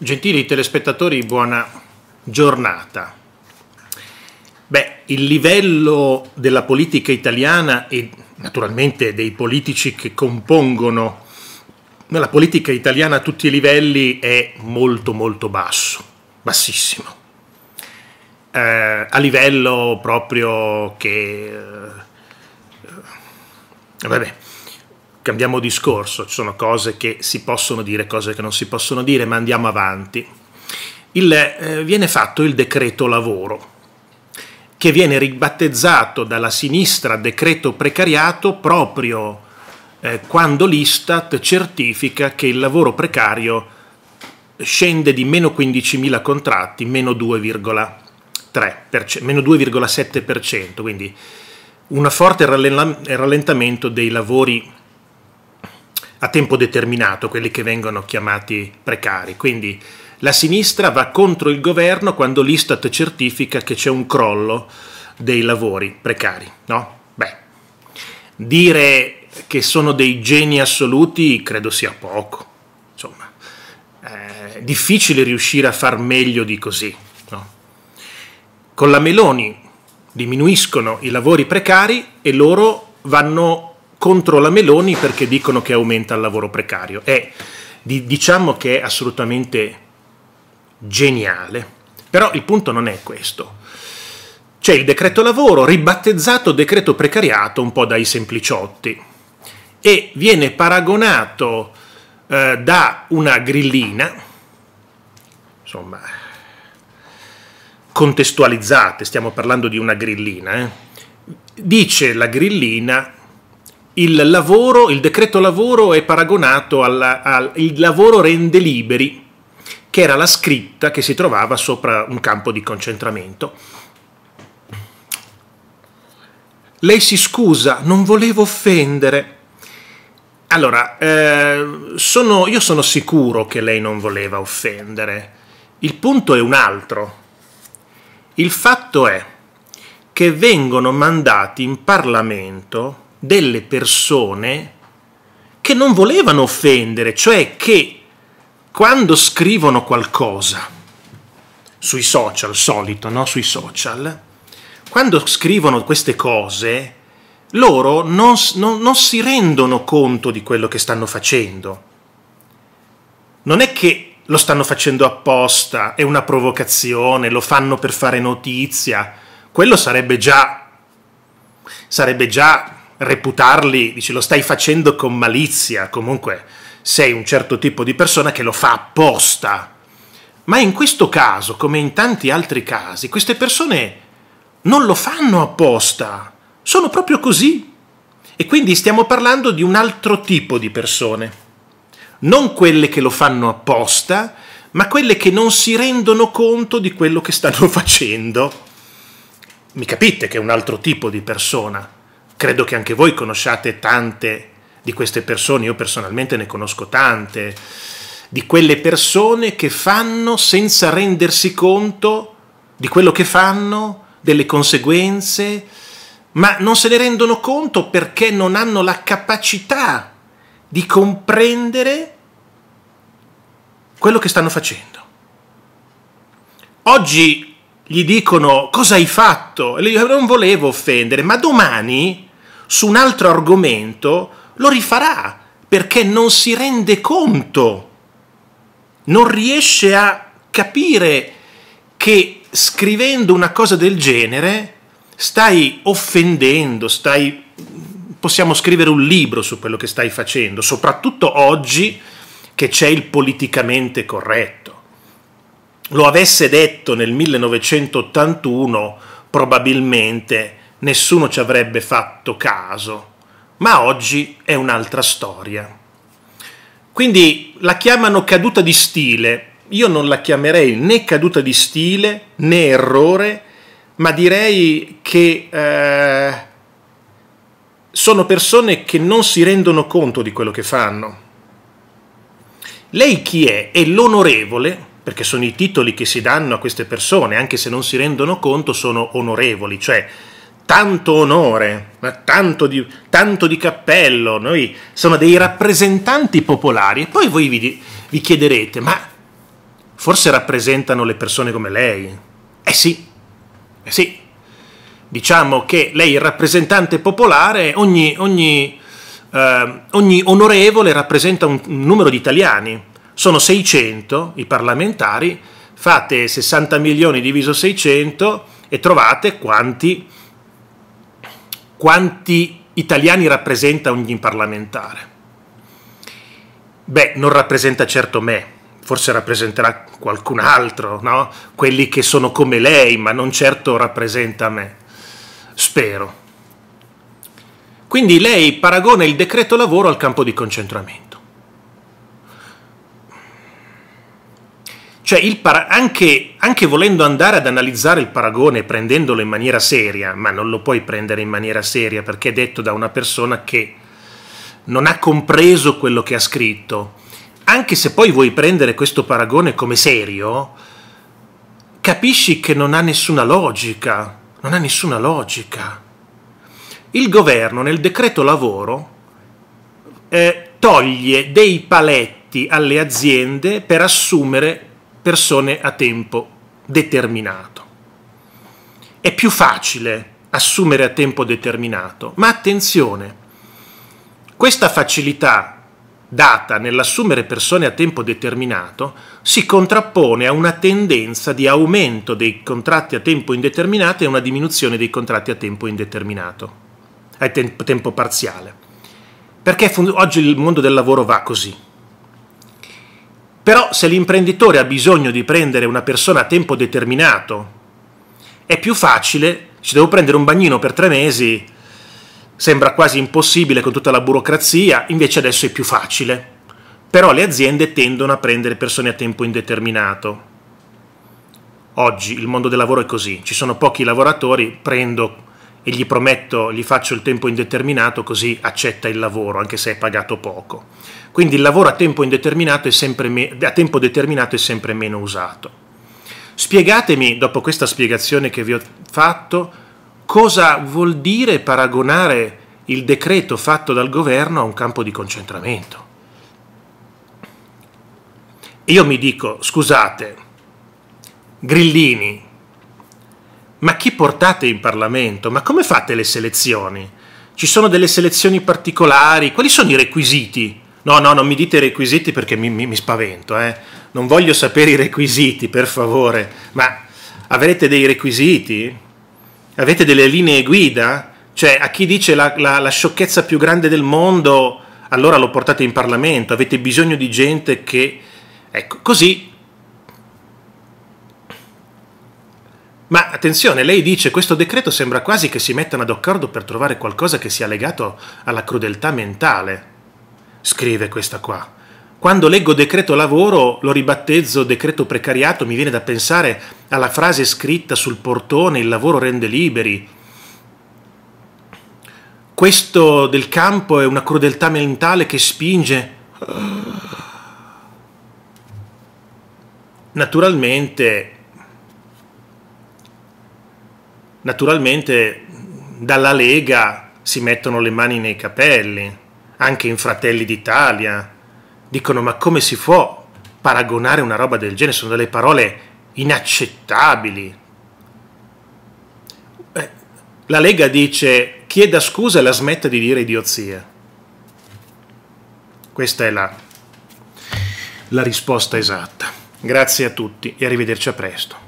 Gentili telespettatori, buona giornata. Beh, il livello della politica italiana e naturalmente dei politici che compongono la politica italiana a tutti i livelli è molto molto basso, bassissimo. Eh, a livello proprio che... Eh, vabbè, cambiamo discorso, ci sono cose che si possono dire, cose che non si possono dire, ma andiamo avanti. Il, eh, viene fatto il decreto lavoro, che viene ribattezzato dalla sinistra decreto precariato proprio eh, quando l'Istat certifica che il lavoro precario scende di meno 15.000 contratti, meno 2,3%, meno 2,7%, quindi un forte rallentamento dei lavori a tempo determinato, quelli che vengono chiamati precari. Quindi la sinistra va contro il governo quando l'Istat certifica che c'è un crollo dei lavori precari. No? Beh, dire che sono dei geni assoluti credo sia poco. Insomma, eh, è difficile riuscire a far meglio di così. No? Con la Meloni diminuiscono i lavori precari e loro vanno contro la Meloni perché dicono che aumenta il lavoro precario. È, diciamo che è assolutamente geniale, però il punto non è questo. C'è il decreto lavoro, ribattezzato decreto precariato un po' dai sempliciotti, e viene paragonato eh, da una grillina, insomma, contestualizzate, stiamo parlando di una grillina, eh. dice la grillina il lavoro, il decreto lavoro è paragonato alla, al lavoro rende liberi, che era la scritta che si trovava sopra un campo di concentramento. Lei si scusa, non volevo offendere. Allora, eh, sono, io sono sicuro che lei non voleva offendere. Il punto è un altro. Il fatto è che vengono mandati in Parlamento delle persone che non volevano offendere, cioè che quando scrivono qualcosa sui social, solito, no? Sui social, quando scrivono queste cose, loro non, non, non si rendono conto di quello che stanno facendo. Non è che lo stanno facendo apposta, è una provocazione, lo fanno per fare notizia. Quello sarebbe già, sarebbe già reputarli, dici lo stai facendo con malizia, comunque sei un certo tipo di persona che lo fa apposta. Ma in questo caso, come in tanti altri casi, queste persone non lo fanno apposta, sono proprio così. E quindi stiamo parlando di un altro tipo di persone. Non quelle che lo fanno apposta, ma quelle che non si rendono conto di quello che stanno facendo. Mi capite che è un altro tipo di persona credo che anche voi conosciate tante di queste persone, io personalmente ne conosco tante, di quelle persone che fanno senza rendersi conto di quello che fanno, delle conseguenze, ma non se ne rendono conto perché non hanno la capacità di comprendere quello che stanno facendo. Oggi gli dicono cosa hai fatto? E io non volevo offendere, ma domani su un altro argomento, lo rifarà perché non si rende conto, non riesce a capire che scrivendo una cosa del genere stai offendendo, stai possiamo scrivere un libro su quello che stai facendo, soprattutto oggi che c'è il politicamente corretto. Lo avesse detto nel 1981, probabilmente nessuno ci avrebbe fatto caso, ma oggi è un'altra storia. Quindi la chiamano caduta di stile, io non la chiamerei né caduta di stile né errore, ma direi che eh, sono persone che non si rendono conto di quello che fanno. Lei chi è? È l'onorevole, perché sono i titoli che si danno a queste persone, anche se non si rendono conto, sono onorevoli, cioè tanto onore, tanto di, tanto di, cappello, noi siamo dei rappresentanti popolari. E poi voi vi, vi chiederete, ma forse rappresentano le persone come lei? Eh sì, eh sì. Diciamo che lei è il rappresentante popolare, ogni, ogni, eh, ogni onorevole rappresenta un, un numero di italiani. Sono 600 i parlamentari, fate 60 milioni diviso 600 e trovate quanti quanti italiani rappresenta ogni parlamentare? Beh, non rappresenta certo me, forse rappresenterà qualcun altro, no? Quelli che sono come lei, ma non certo rappresenta me. Spero. Quindi lei paragona il decreto lavoro al campo di concentramento. Cioè, para- anche, anche, volendo andare ad analizzare il paragone prendendolo in maniera seria, ma non lo puoi prendere in maniera seria perché è detto da una persona che non ha compreso quello che ha scritto, anche se poi vuoi prendere questo paragone come serio, capisci che non ha nessuna logica, non ha nessuna logica. Il governo nel decreto lavoro eh, toglie dei paletti alle aziende per assumere persone a tempo determinato. È più facile assumere a tempo determinato, ma attenzione, questa facilità data nell'assumere persone a tempo determinato si contrappone a una tendenza di aumento dei contratti a tempo indeterminato e una diminuzione dei contratti a tempo indeterminato, a tempo parziale. Perché oggi il mondo del lavoro va così però se l'imprenditore ha bisogno di prendere una persona a tempo determinato, è più facile, ci devo prendere un bagnino per tre mesi, sembra quasi impossibile con tutta la burocrazia, invece adesso è più facile. Però le aziende tendono a prendere persone a tempo indeterminato. Oggi il mondo del lavoro è così, ci sono pochi lavoratori, prendo e gli prometto, gli faccio il tempo indeterminato così accetta il lavoro, anche se è pagato poco. Quindi il lavoro a tempo, indeterminato è sempre me- a tempo determinato è sempre meno usato. Spiegatemi, dopo questa spiegazione che vi ho fatto, cosa vuol dire paragonare il decreto fatto dal governo a un campo di concentramento. Io mi dico, scusate, grillini, ma chi portate in Parlamento? Ma come fate le selezioni? Ci sono delle selezioni particolari? Quali sono i requisiti? No, no, non mi dite i requisiti perché mi, mi, mi spavento, eh. Non voglio sapere i requisiti, per favore. Ma avrete dei requisiti? Avete delle linee guida? Cioè, a chi dice la, la, la sciocchezza più grande del mondo, allora lo portate in Parlamento. Avete bisogno di gente che... Ecco, così Ma attenzione, lei dice questo decreto sembra quasi che si mettano d'accordo per trovare qualcosa che sia legato alla crudeltà mentale. Scrive questa qua. Quando leggo decreto lavoro, lo ribattezzo decreto precariato, mi viene da pensare alla frase scritta sul portone il lavoro rende liberi. Questo del campo è una crudeltà mentale che spinge. Naturalmente Naturalmente dalla Lega si mettono le mani nei capelli, anche in Fratelli d'Italia. Dicono ma come si può paragonare una roba del genere? Sono delle parole inaccettabili. Eh, la Lega dice chieda scusa e la smetta di dire idiozia. Questa è la, la risposta esatta. Grazie a tutti e arrivederci a presto.